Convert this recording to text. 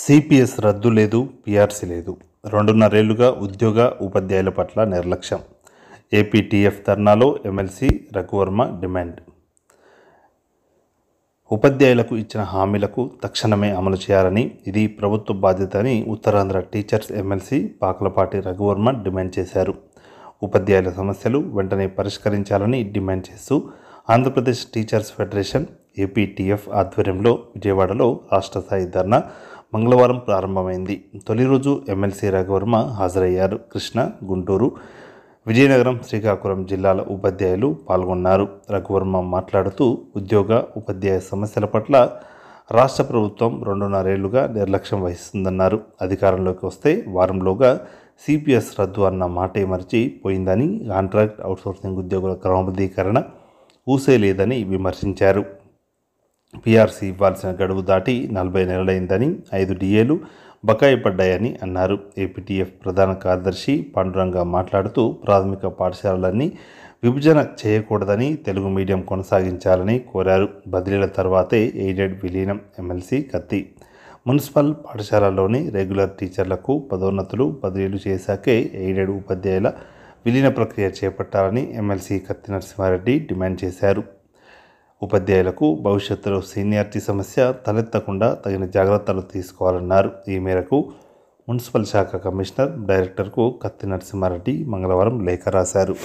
CPS రద్దు లేదు PRC లేదు రెండున్నరేళ్లుగా ఉద్యోగ ఉపాధ్యాయుల పట్ల నిర్లక్ష్యం ఏపీటీఎఫ్ ధర్నాలో ఎమ్మెల్సీ రఘువర్మ డిమాండ్ ఉపాధ్యాయులకు ఇచ్చిన హామీలకు తక్షణమే అమలు చేయాలని ఇది ప్రభుత్వ బాధ్యత అని Uttarandhra teachers MLC Pakalapati Raghuvarma demand చేశారు ఉపాధ్యాయుల సమస్యలు వెంటనే పరిష్కరించాలని డిమాండ్ చేస్తూ ఆంధ్రప్రదేశ్ టీచర్స్ ఫెడరేషన్ ఏపీటీఎఫ్ ఆధ్వర్యంలో విజయవాడలో రాష్ట్ర స్థాయి ధర్నా మంగళవారం ప్రారంభమైంది తొలి రోజు ఎమ్మెల్సీ రఘువర్మ హాజరయ్యారు కృష్ణ గుంటూరు విజయనగరం శ్రీకాకుళం జిల్లాల ఉపాధ్యాయులు పాల్గొన్నారు రఘువర్మ మాట్లాడుతూ ఉద్యోగ ఉపాధ్యాయ సమస్యల పట్ల రాష్ట్ర ప్రభుత్వం రెండున్నరేళ్లుగా నిర్లక్ష్యం వహిస్తుందన్నారు అధికారంలోకి వస్తే వారంలోగా సిపిఎస్ రద్దు అన్న మాటే మరిచిపోయిందని కాంట్రాక్ట్ అవుట్సోర్సింగ్ ఉద్యోగుల క్రమబద్ధీకరణ ఊసే లేదని విమర్శించారు పీఆర్సీ ఇవ్వాల్సిన గడువు దాటి నలభై నెలలైందని ఐదు డిఏలు బకాయి పడ్డాయని అన్నారు ఏపీటీఎఫ్ ప్రధాన కార్యదర్శి పాండురంగ మాట్లాడుతూ ప్రాథమిక పాఠశాలలన్నీ విభజన చేయకూడదని తెలుగు మీడియం కొనసాగించాలని కోరారు బదిలీల తర్వాతే ఎయిడెడ్ విలీనం ఎమ్మెల్సీ కత్తి మున్సిపల్ పాఠశాలలోని రెగ్యులర్ టీచర్లకు పదోన్నతులు బదిలీలు చేశాకే ఎయిడెడ్ ఉపాధ్యాయుల విలీన ప్రక్రియ చేపట్టాలని ఎమ్మెల్సీ కత్తి నరసింహారెడ్డి డిమాండ్ చేశారు ఉపాధ్యాయులకు భవిష్యత్తులో సీనియారిటీ సమస్య తలెత్తకుండా తగిన జాగ్రత్తలు తీసుకోవాలన్నారు ఈ మేరకు మున్సిపల్ శాఖ కమిషనర్ డైరెక్టర్కు కత్తి నరసింహారెడ్డి మంగళవారం లేఖ రాశారు